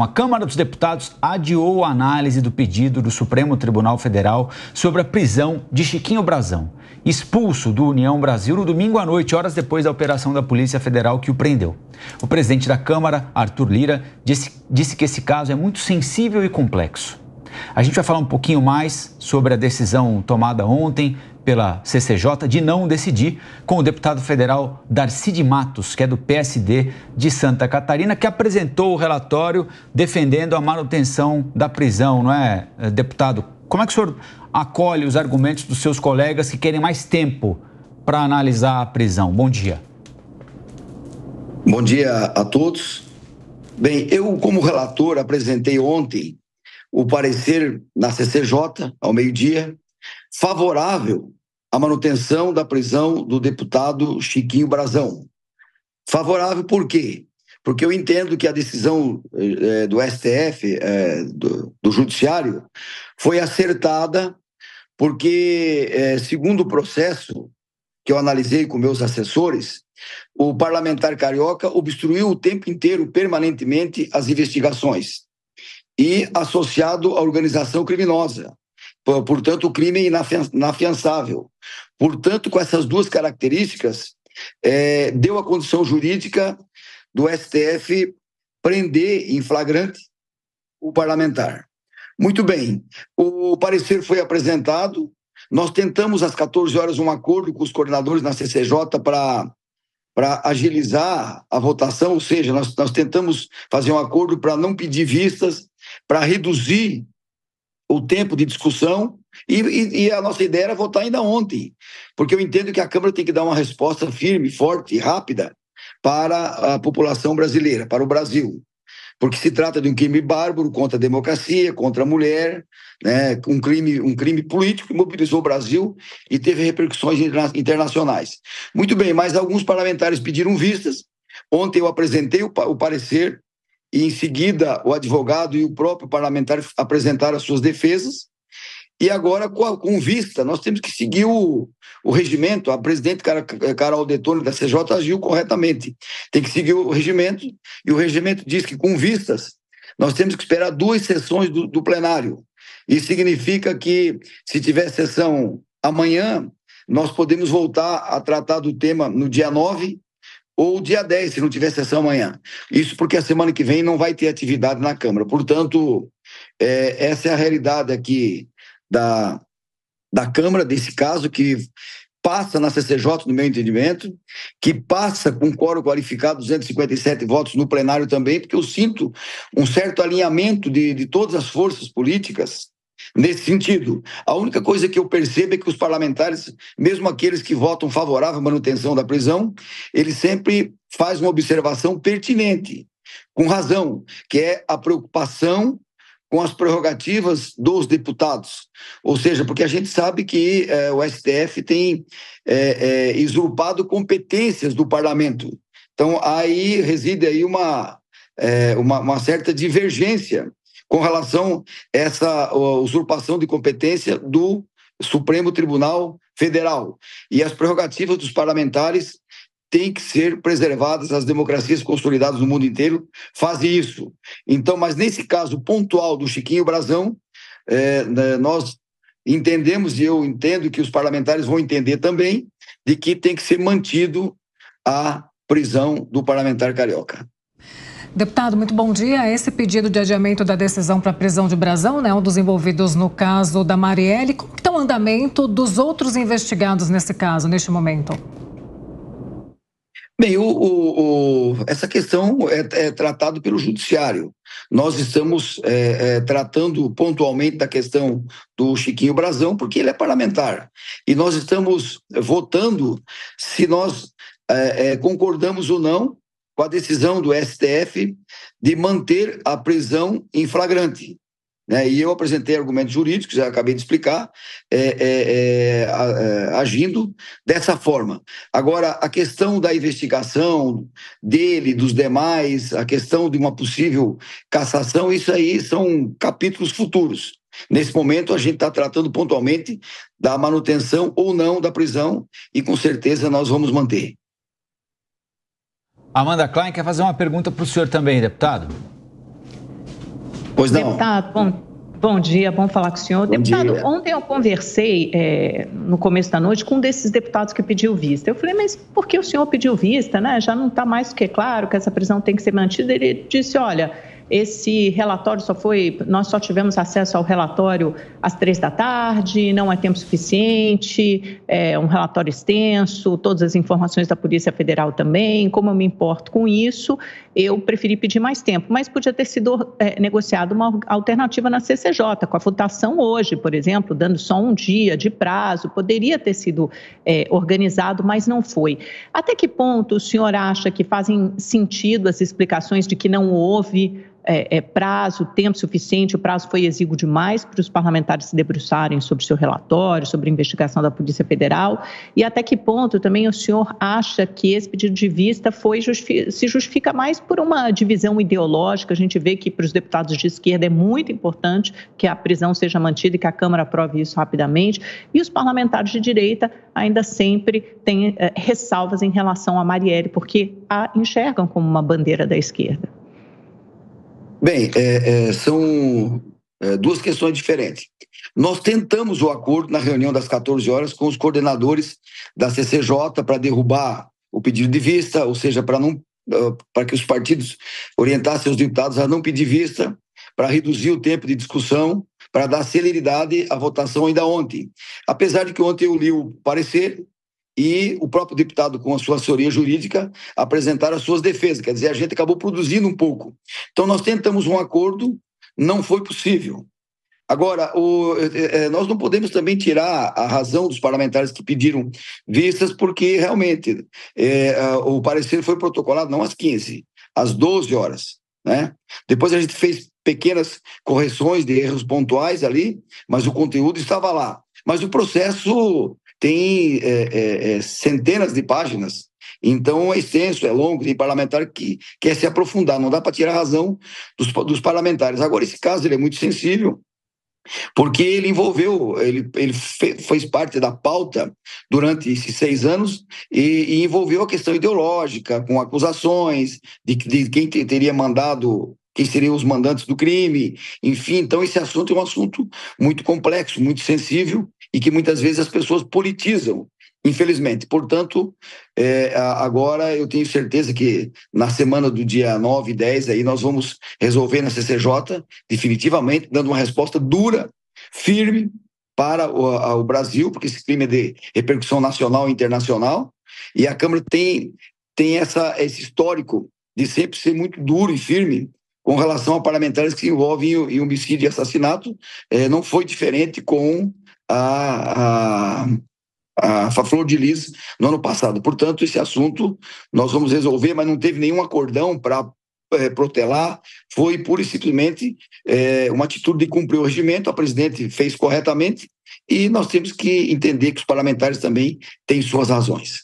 A Câmara dos Deputados adiou a análise do pedido do Supremo Tribunal Federal sobre a prisão de Chiquinho Brazão, expulso do União Brasil no domingo à noite, horas depois da operação da Polícia Federal que o prendeu. O presidente da Câmara, Arthur Lira, disse, disse que esse caso é muito sensível e complexo. A gente vai falar um pouquinho mais sobre a decisão tomada ontem, pela CCJ de não decidir com o deputado federal Darcy de Matos, que é do PSD de Santa Catarina, que apresentou o relatório defendendo a manutenção da prisão, não é, eh, deputado? Como é que o senhor acolhe os argumentos dos seus colegas que querem mais tempo para analisar a prisão? Bom dia. Bom dia a todos. Bem, eu, como relator, apresentei ontem o parecer na CCJ, ao meio-dia, favorável à manutenção da prisão do deputado Chiquinho Brazão. Favorável por quê? Porque eu entendo que a decisão é, do STF, é, eh, do, do, Judiciário, foi acertada, porque, é, segundo o processo que eu analisei com meus assessores, o parlamentar carioca obstruiu o tempo inteiro, permanentemente, as investigações e associado à organização criminosa. Portanto, o crime é inafiançável. Portanto, com essas duas características, é, deu a condição jurídica do STF prender em flagrante o parlamentar. Muito bem, o parecer foi apresentado. Nós tentamos às 14 horas um acordo com os coordenadores na CCJ para para agilizar a votação, ou seja, nós, nós tentamos fazer um acordo para não pedir vistas, para reduzir o tempo de discussão e, e, e, a nossa ideia era votar ainda ontem, porque eu entendo que a Câmara tem que dar uma resposta firme, forte, rápida para a população brasileira, para o Brasil. Porque se trata de um crime bárbaro contra a democracia, contra a mulher, né? um, crime, um crime político que mobilizou o Brasil e teve repercussões internacionais. Muito bem, mas alguns parlamentares pediram vistas. Ontem eu apresentei o, o parecer e em seguida o advogado e o próprio parlamentar apresentaram as suas defesas. E agora, com, a, com vista, nós temos que seguir o, o regimento. A presidente Carol Detone da CJ agiu corretamente. Tem que seguir o regimento, e o regimento diz que, com vistas, nós temos que esperar duas sessões do, do plenário. Isso significa que, se tiver sessão amanhã, nós podemos voltar a tratar do tema no dia 9 ou dia 10, se não tiver sessão amanhã. Isso porque a semana que vem não vai ter atividade na Câmara. Portanto, é, essa é a realidade aqui da, da Câmara, desse caso, que passa na CCJ, no meu entendimento, que passa com coro qualificado, 257 votos no plenário também, porque eu sinto um certo alinhamento de, de todas as forças políticas nesse sentido. A única coisa que eu percebo é que os parlamentares, mesmo aqueles que votam favorável à manutenção da prisão, eles sempre faz uma observação pertinente, com razão, que é a preocupação com as prerrogativas dos deputados. Ou seja, porque a gente sabe que eh, o STF tem é, usurpado competências do parlamento. Então, aí reside aí uma, uma, uma certa divergência com relação a essa usurpação de competência do Supremo Tribunal Federal. E as prerrogativas dos parlamentares têm que ser preservadas, as democracias consolidadas no mundo inteiro fazem isso. Então, mas nesse caso pontual do Chiquinho Brazão, é, né, nós entendemos, e eu entendo que os parlamentares vão entender também, de que tem que ser mantido a prisão do parlamentar carioca. Deputado, muito bom dia. Esse pedido de adiamento da decisão para a prisão de Brasão, né, um dos envolvidos no caso da Marielle, como está o andamento dos outros investigados nesse caso, neste momento? Bem, o, o, o, essa questão é, é tratada pelo judiciário. Nós estamos é, é, tratando pontualmente da questão do Chiquinho Brasão porque ele é parlamentar. E nós estamos votando se nós é, é, concordamos ou não com a decisão do STF de manter a prisão em flagrante. Né? E eu apresentei argumentos jurídicos, já acabei de explicar, é, é, é, é, agindo dessa forma. Agora, a questão da investigação dele, dos demais, a questão de uma possível cassação, isso aí são capítulos futuros. Nesse momento, a gente está tratando pontualmente da manutenção ou não da prisão, e com certeza nós vamos manter. Amanda Klein quer fazer uma pergunta para o senhor também, deputado. Pois não. Deputado, bom, bom dia, bom falar com o senhor. Bom deputado, dia. ontem eu conversei é, no começo da noite com um desses deputados que pediu vista. Eu falei, mas por que o senhor pediu vista, né? Já não está mais do que claro que essa prisão tem que ser mantida. Ele disse, olha, esse relatório só foi, nós só tivemos acesso ao relatório às três da tarde, não é tempo suficiente, é um relatório extenso, todas as informações da Polícia Federal também, como eu me importo com isso, eu preferi pedir mais tempo, mas podia ter sido é, negociado uma alternativa na CCJ, com a votação hoje, por exemplo, dando só um dia de prazo, poderia ter sido é, organizado, mas não foi. Até que ponto o senhor acha que fazem sentido as explicações de que não houve é, é prazo, tempo suficiente, o prazo foi exíguo demais para os parlamentares se debruçarem sobre o seu relatório, sobre a investigação da Polícia Federal, e até que ponto também o senhor acha que esse pedido de vista foi se justifica mais por uma divisão ideológica. A gente vê que para os deputados de esquerda é muito importante que a prisão seja mantida e que a Câmara aprove isso rapidamente. E os parlamentares de direita ainda sempre têm é, ressalvas em relação a Marielle, porque a enxergam como uma bandeira da esquerda. Bem, é, é, são é, duas questões diferentes. Nós tentamos o acordo na reunião das 14 horas com os coordenadores da CCJ para derrubar o pedido de vista, ou seja, para não para que os partidos orientassem os deputados a não pedir vista, para reduzir o tempo de discussão, para dar celeridade à votação ainda ontem. Apesar de que ontem eu li o parecer e o próprio deputado, com a sua assessoria jurídica, apresentaram as suas defesas. Quer dizer, a gente acabou produzindo um pouco. Então, nós tentamos um acordo, não foi possível. Agora, o, é, é, nós não podemos também tirar a razão dos parlamentares que pediram vistas, porque realmente é, o parecer foi protocolado não às 15, às 12 horas. Né? Depois a gente fez pequenas correções de erros pontuais ali, mas o conteúdo estava lá. Mas o processo tem é, é, é centenas de páginas. Então é extenso, é longo, tem parlamentar que quer se aprofundar, não dá para tirar a razão dos, dos, parlamentares. Agora, esse caso ele é muito sensível, porque ele envolveu, ele, ele fez parte da pauta durante esses seis anos e, e envolveu a questão ideológica, com acusações de, de quem teria mandado, quem seriam os mandantes do crime, enfim. Então, esse assunto é um assunto muito complexo, muito sensível e que muitas vezes as pessoas politizam Infelizmente. Portanto, é, agora eu tenho certeza que na semana do dia 9 e 10 aí nós vamos resolver na CCJ, definitivamente, dando uma resposta dura, firme para o, a, o Brasil, porque esse crime é de repercussão nacional e internacional, e a Câmara tem, tem essa, esse histórico de sempre ser muito duro e firme com relação a parlamentares que se envolvem em, em homicídio e assassinato, é, não foi diferente com a, a a Flor de Lis no ano passado. Portanto, esse assunto nós vamos resolver, mas não teve nenhum acordão para é, eh, protelar, foi pura e simplesmente é, uma atitude de cumprir o regimento, a presidente fez corretamente, e nós temos que entender que os parlamentares também têm suas razões.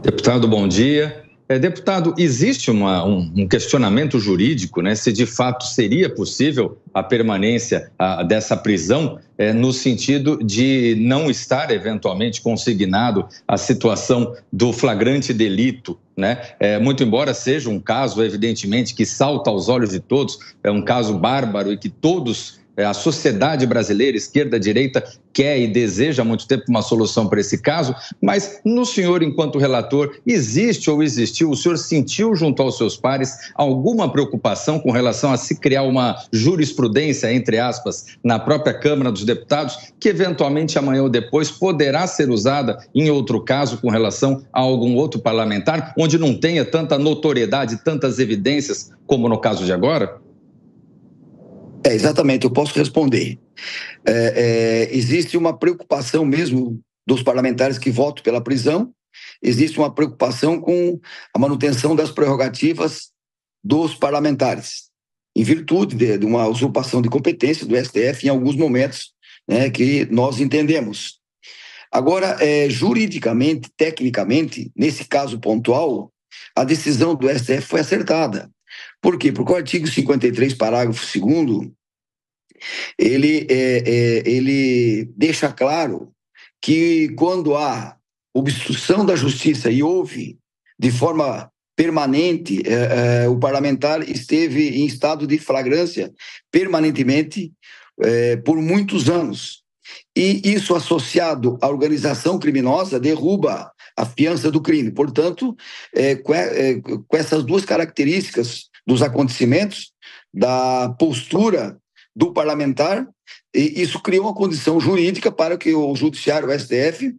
Deputado, bom dia. É, deputado, existe uma, um, um, questionamento jurídico, né, se de fato seria possível a permanência a, dessa prisão, é, no sentido de não estar eventualmente consignado a situação do flagrante delito, né? É, muito embora seja um caso, evidentemente, que salta aos olhos de todos, é um caso bárbaro e que todos é, a sociedade brasileira, esquerda, direita, quer e deseja há muito tempo uma solução para esse caso, mas no senhor, enquanto relator, existe ou existiu, o senhor sentiu junto aos seus pares alguma preocupação com relação a se criar uma jurisprudência, entre aspas, na própria Câmara dos Deputados, que eventualmente amanhã ou depois poderá ser usada em outro caso com relação a algum outro parlamentar, onde não tenha tanta notoriedade, tantas evidências como no caso de agora? É, exatamente, eu posso responder. É, é, existe uma preocupação mesmo dos parlamentares que votam pela prisão, existe uma preocupação com a manutenção das prerrogativas dos parlamentares, em virtude de, de uma usurpação de competência do STF em alguns momentos né, que nós entendemos. Agora, é, juridicamente, tecnicamente, nesse caso pontual, a decisão do STF foi acertada. Por quê? Porque o artigo 53, parágrafo 2 ele, é, é, ele deixa claro que quando há obstrução da justiça e houve de forma permanente, é, é, o parlamentar esteve em estado de flagrância permanentemente é, por muitos anos. E isso associado à organização criminosa derruba a fiança do crime. Portanto, com, com essas duas características, dos acontecimentos, da postura do parlamentar, e isso criou uma condição jurídica para que o judiciário, o STF,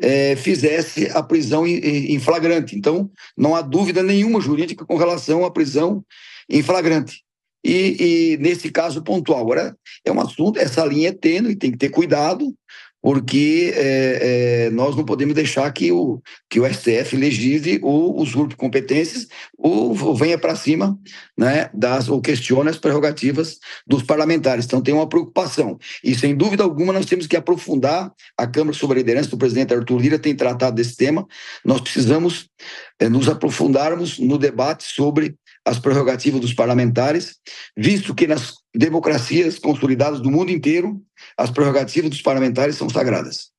eh, fizesse a prisão em, em flagrante. Então, não há dúvida nenhuma jurídica com relação à prisão em flagrante. E, e, nesse caso pontual. Agora, é um assunto, essa linha é tênue, tem que ter cuidado, porque é, é, nós não podemos deixar que o, que o STF legisle ou usurpe competências ou, ou venha para cima né, das, ou questione as prerrogativas dos parlamentares. Então tem uma preocupação. E sem dúvida alguma nós temos que aprofundar, a Câmara sobre a liderança do presidente Arthur Lira tem tratado desse tema, nós precisamos é, nos aprofundarmos no debate sobre as prerrogativas dos parlamentares, visto que nas democracias consolidadas do mundo inteiro, as prerrogativas dos parlamentares são sagradas.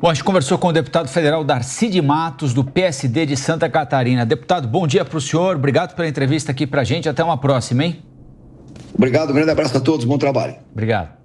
Bom, a gente conversou com o deputado federal Darcy de Matos, do PSD de Santa Catarina. Deputado, bom dia para o senhor. Obrigado pela entrevista aqui para a gente. Até uma próxima, hein? Obrigado, um grande abraço a todos. Bom trabalho. Obrigado.